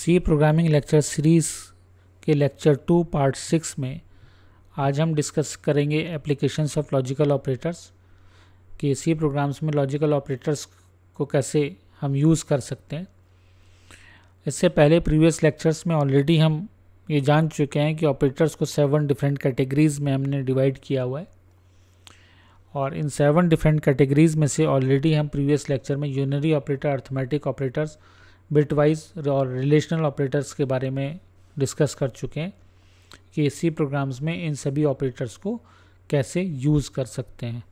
सी programming lecture series के lecture two part six में आज हम डिस्कस करेंगे एप्लीकेशंस ऑफ लॉजिकल ऑपरेटर्स कि सी प्रोग्राम्स में लॉजिकल ऑपरेटर्स को कैसे हम यूज़ कर सकते हैं इससे पहले प्रीवियस लेक्चर्स में ऑलरेडी हम ये जान चुके हैं कि ऑपरेटर्स को सेवन डिफरेंट कैटेगरीज़ में हमने डिवाइड किया हुआ है और इन सेवन डिफरेंट कैटेगरीज़ में से ऑलरेडी हम प्रीवियस लेक्चर में unary operator arithmetic operators bitwise और रिलेशनल ऑपरेटर्स के बारे में डिस्कस कर चुके हैं कि सी प्रोग्राम्स में इन सभी ऑपरेटर्स को कैसे यूज़ कर सकते हैं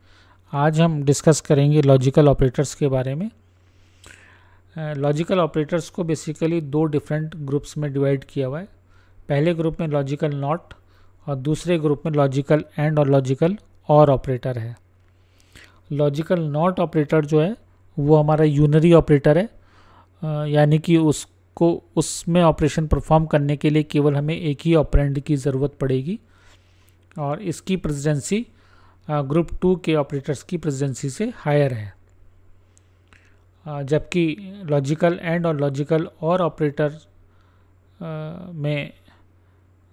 आज हम डिस्कस करेंगे लॉजिकल ऑपरेटर्स के बारे में लॉजिकल uh, ऑपरेटर्स को बेसिकली दो डिफरेंट ग्रुप्स में डिवाइड किया हुआ है पहले ग्रुप में लॉजिकल नॉट और दूसरे ग्रुप में लॉजिकल एंड और लॉजिकल और ऑपरेटर है लॉजिकल नॉट ऑपरेटर जो है वो हमारा यूनरी ऑपरेटर है यानी कि उसको उसमें ऑपरेशन परफॉर्म करने के लिए केवल हमें एक ही ऑपरेंड की ज़रूरत पड़ेगी और इसकी प्रेसिडेंसी ग्रुप टू के ऑपरेटर्स की प्रेसिडेंसी से हायर है जबकि लॉजिकल एंड और लॉजिकल और ऑपरेटर में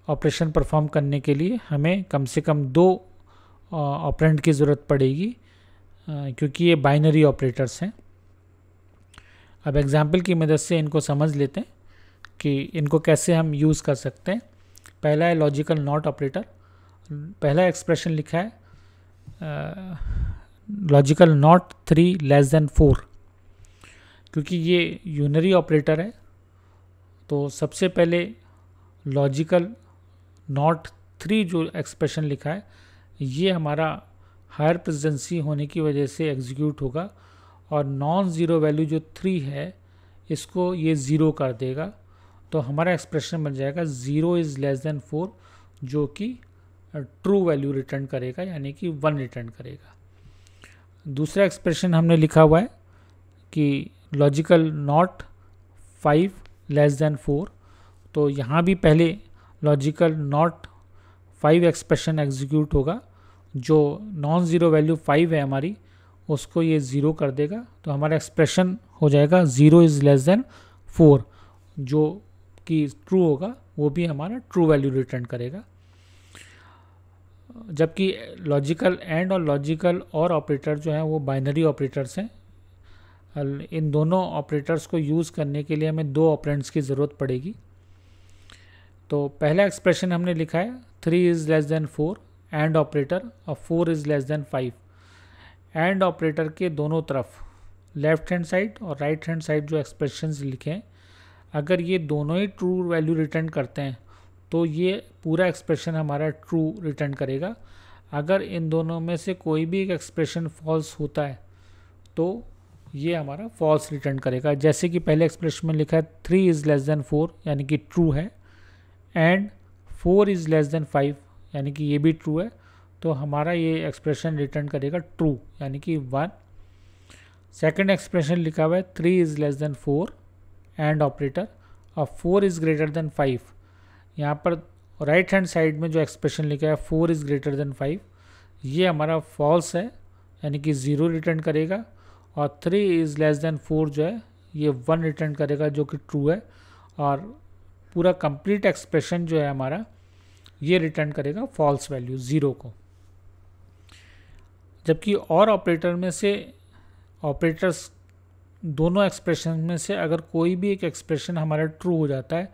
ऑपरेशन परफॉर्म करने के लिए हमें कम से कम दो ऑपरेंट की ज़रूरत पड़ेगी क्योंकि ये बाइनरी ऑपरेटर्स हैं अब एग्ज़ाम्पल की मदद से इनको समझ लेते हैं कि इनको कैसे हम यूज़ कर सकते हैं पहला है लॉजिकल नॉट ऑपरेटर पहला एक्सप्रेशन लिखा है logical not three less than four क्योंकि ये यूनरी ऑपरेटर है तो सबसे पहले लॉजिकल नॉट थ्री जो एक्सप्रेशन लिखा है ये हमारा हायर प्रेजेंसी होने की वजह से एग्जीक्यूट होगा और नॉन ज़ीरो वैल्यू जो थ्री है इसको ये ज़ीरो कर देगा तो हमारा एक्सप्रेशन बन जाएगा zero is less than four जो कि ट्रू वैल्यू रिटर्न करेगा यानी कि वन रिटर्न करेगा दूसरा एक्सप्रेशन हमने लिखा हुआ है कि logical not five less than four तो यहाँ भी पहले logical not five expression execute होगा जो नॉन ज़ीरो वैल्यू फाइव है हमारी उसको ये ज़ीरो कर देगा तो हमारा एक्सप्रेशन हो जाएगा zero is less than four जो कि ट्रू होगा वो भी हमारा ट्रू वैल्यू रिटर्न करेगा जबकि लॉजिकल एंड और लॉजिकल और ऑपरेटर जो हैं वो बाइनरी ऑपरेटर्स हैं इन दोनों ऑपरेटर्स को यूज़ करने के लिए हमें दो ऑपरेंट्स की ज़रूरत पड़ेगी तो पहला एक्सप्रेशन हमने लिखा है three is less than four and operator और four is less than five and operator के दोनों तरफ लेफ्ट हैंड साइड और राइट हैंड साइड जो एक्सप्रेशन लिखे हैं अगर ये दोनों ही ट्रू वैल्यू रिटर्न करते हैं तो ये पूरा एक्सप्रेशन हमारा ट्रू रिटर्न करेगा अगर इन दोनों में से कोई भी एक एक्सप्रेशन फॉल्स होता है तो ये हमारा फॉल्स रिटर्न करेगा जैसे कि पहले एक्सप्रेशन में लिखा है three is less than four यानी कि ट्रू है and four is less than five यानी कि ये भी ट्रू है तो हमारा ये एक्सप्रेशन रिटर्न करेगा ट्रू यानी कि वन सेकेंड एक्सप्रेशन लिखा हुआ है three is less than four and operator और four is greater than five यहाँ पर राइट हैंड साइड में जो एक्सप्रेशन लिखा है four is greater than five ये हमारा फॉल्स है यानी कि ज़ीरो रिटर्न करेगा और three is less than four जो है ये वन रिटर्न करेगा जो कि ट्रू है और पूरा कंप्लीट एक्सप्रेशन जो है हमारा ये रिटर्न करेगा फॉल्स वैल्यू ज़ीरो को जबकि और ऑपरेटर में से ऑपरेटर्स दोनों एक्सप्रेशन में से अगर कोई भी एक एक्सप्रेशन हमारा ट्रू हो जाता है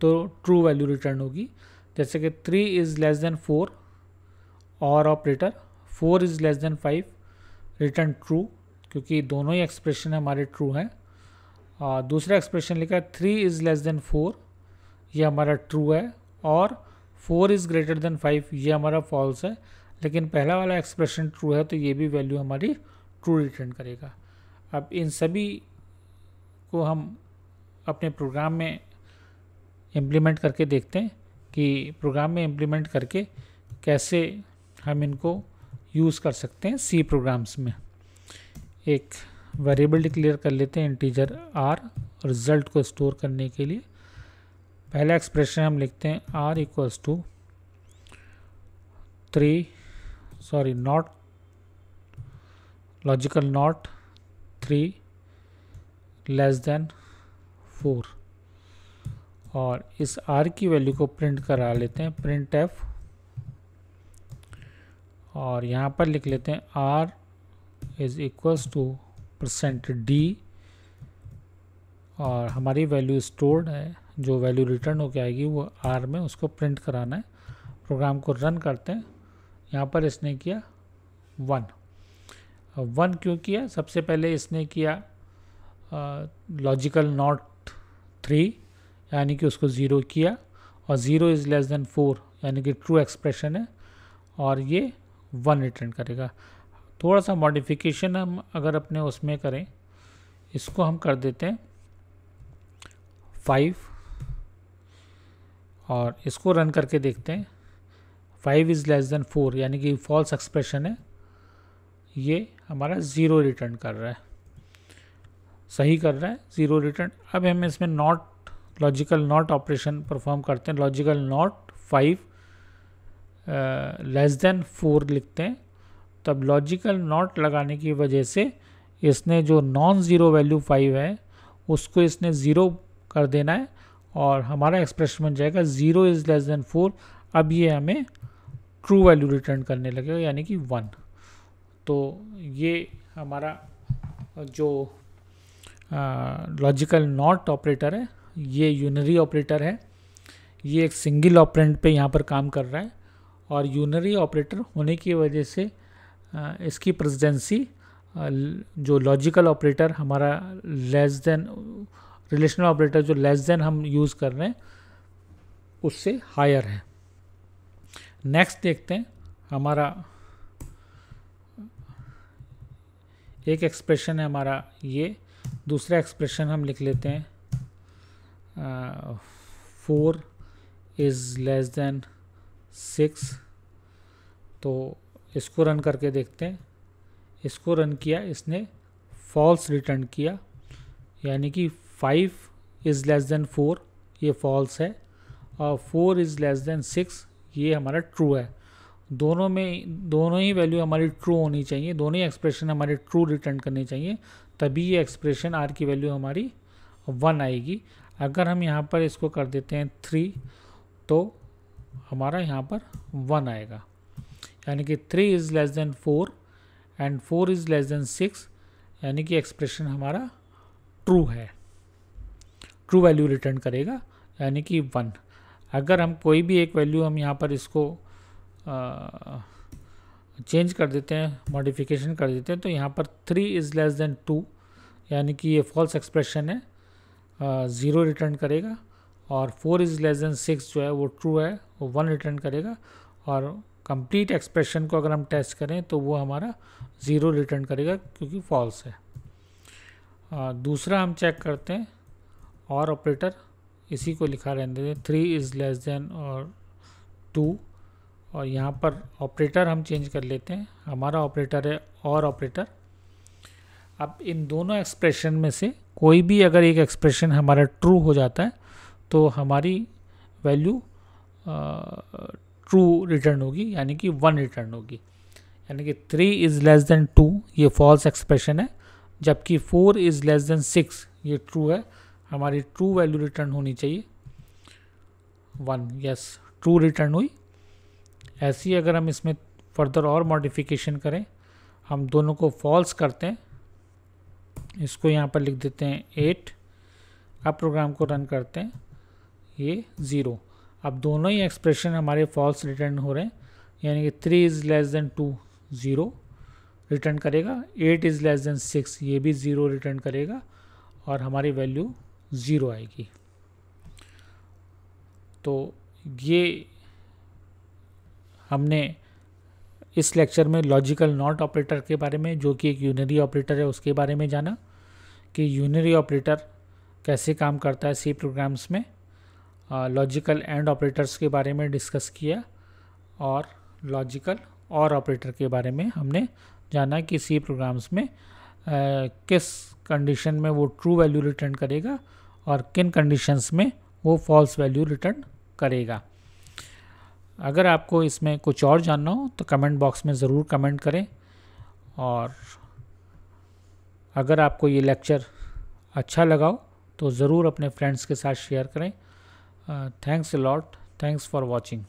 तो ट्रू वैल्यू रिटर्न होगी जैसे कि three is less than four or operator four is less than five return true क्योंकि दोनों ही एक्सप्रेशन हमारे ट्रू हैं और दूसरा एक्सप्रेशन लिखा है three is less than four ये हमारा ट्रू है और four is greater than five ये हमारा फॉल्स है लेकिन पहला वाला एक्सप्रेशन ट्रू है तो ये भी वैल्यू हमारी ट्रू रिटर्न करेगा अब इन सभी को हम अपने प्रोग्राम में इम्प्लीमेंट करके देखते हैं कि प्रोग्राम में इम्प्लीमेंट करके कैसे हम इनको यूज़ कर सकते हैं सी प्रोग्राम्स में एक वेरिएबल डिक्लेयर कर लेते हैं इंटीजर आर रिजल्ट को स्टोर करने के लिए पहला एक्सप्रेशन हम लिखते हैं R equals to three sorry not logical not 3 less than four और इस आर की वैल्यू को प्रिंट करा लेते हैं प्रिंट एफ और यहाँ पर लिख लेते हैं R is equals to percent D और हमारी वैल्यू स्टोर्ड है जो वैल्यू रिटर्न होकर आएगी वो आर में उसको प्रिंट कराना है प्रोग्राम को रन करते हैं यहाँ पर इसने किया वन वन क्यों किया सबसे पहले इसने किया लॉजिकल नॉट थ्री यानी कि उसको ज़ीरो किया और zero is less than four यानी कि ट्रू एक्सप्रेशन है और ये वन रिटर्न करेगा थोड़ा सा मॉडिफिकेशन हम अगर अपने उसमें करें इसको हम कर देते हैं फाइव और इसको रन करके देखते हैं five is less than four यानी कि फॉल्स एक्सप्रेशन है ये हमारा ज़ीरो रिटर्न कर रहा है सही कर रहा है ज़ीरो रिटर्न अब हम इसमें not logical not operation perform करते हैं logical not five less than four लिखते हैं तब लॉजिकल नॉट लगाने की वजह से इसने जो नॉन ज़ीरो वैल्यू फाइव है उसको इसने ज़ीरो कर देना है और हमारा एक्सप्रेशन बन जाएगा zero is less than four अब ये हमें ट्रू वैल्यू रिटर्न करने लगे यानी कि वन तो ये हमारा जो लॉजिकल नॉट ऑपरेटर है ये यूनरी ऑपरेटर है ये एक सिंगल ऑपरेंट पे यहाँ पर काम कर रहा है और यूनरी ऑपरेटर होने की वजह से इसकी प्रेजिडेंसी जो लॉजिकल ऑपरेटर हमारा लेस देन रिलेशनल ऑपरेटर जो लेस देन हम यूज़ कर रहे हैं उससे हायर है नेक्स्ट देखते हैं हमारा एक एक्सप्रेशन है हमारा ये दूसरा एक्सप्रेशन हम लिख लेते हैं four is less than six तो इसको रन करके देखते हैं इसको रन किया इसने फॉल्स रिटर्न किया यानी कि five is less than four ये फॉल्स है और four is less than six ये हमारा ट्रू है दोनों में दोनों ही वैल्यू हमारी ट्रू होनी चाहिए दोनों ही एक्सप्रेशन हमारी ट्रू रिटर्न करनी चाहिए तभी ये एक्सप्रेशन आर की वैल्यू हमारी वन आएगी अगर हम यहाँ पर इसको कर देते हैं थ्री तो हमारा यहाँ पर वन आएगा यानी कि three is less than four and four is less than six यानी कि एक्सप्रेशन हमारा ट्रू है ट्रू वैल्यू रिटर्न करेगा यानी कि वन अगर हम कोई भी एक वैल्यू हम यहाँ पर इसको चेंज कर देते हैं मॉडिफिकेशन कर देते हैं तो यहाँ पर three is less than two यानी कि ये फॉल्स एक्सप्रेशन है ज़ीरो रिटर्न करेगा और four is less than six जो है वो ट्रू है वो वन रिटर्न करेगा और कंप्लीट एक्सप्रेशन को अगर हम टेस्ट करें तो वो हमारा ज़ीरो रिटर्न करेगा क्योंकि फॉल्स है दूसरा हम चेक करते हैं और ऑपरेटर इसी को लिखा रहने देते थ्री इज़ लेस देन और टू और यहाँ पर ऑपरेटर हम चेंज कर लेते हैं हमारा ऑपरेटर है और ऑपरेटर अब इन दोनों एक्सप्रेशन में से कोई भी अगर एक एक्सप्रेशन हमारा ट्रू हो जाता है तो हमारी वैल्यू ट्रू रिटर्न होगी यानी कि वन रिटर्न होगी यानी कि three is less than two ये फॉल्स एक्सप्रेशन है जबकि four is less than six ये ट्रू है हमारी ट्रू वैल्यू रिटर्न होनी चाहिए वन यस ट्रू रिटर्न हुई ऐसी अगर हम इसमें फर्दर और मॉडिफिकेशन करें हम दोनों को फॉल्स करते हैं इसको यहाँ पर लिख देते हैं एट अब प्रोग्राम को रन करते हैं ये ज़ीरो अब दोनों ही एक्सप्रेशन हमारे फॉल्स रिटर्न हो रहे हैं यानी कि three is less than two zero return करेगा eight is less than six ये भी ज़ीरो रिटर्न करेगा और हमारी वैल्यू ज़ीरो आएगी तो ये हमने इस लेक्चर में लॉजिकल नॉट ऑपरेटर के बारे में जो कि एक यूनरी ऑपरेटर है उसके बारे में जाना कि यूनरी ऑपरेटर कैसे काम करता है सी प्रोग्राम्स में लॉजिकल एंड ऑपरेटर्स के बारे में डिस्कस किया और लॉजिकल और ऑपरेटर के बारे में हमने जाना कि सी प्रोग्राम्स में आ, किस कंडीशन में वो ट्रू वैल्यू रिटर्न करेगा और किन कंडीशंस में वो फॉल्स वैल्यू रिटर्न करेगा अगर आपको इसमें कुछ और जानना हो तो कमेंट बॉक्स में ज़रूर कमेंट करें और अगर आपको ये लेक्चर अच्छा लगा हो तो ज़रूर अपने फ्रेंड्स के साथ शेयर करें thanks lot thanks for watching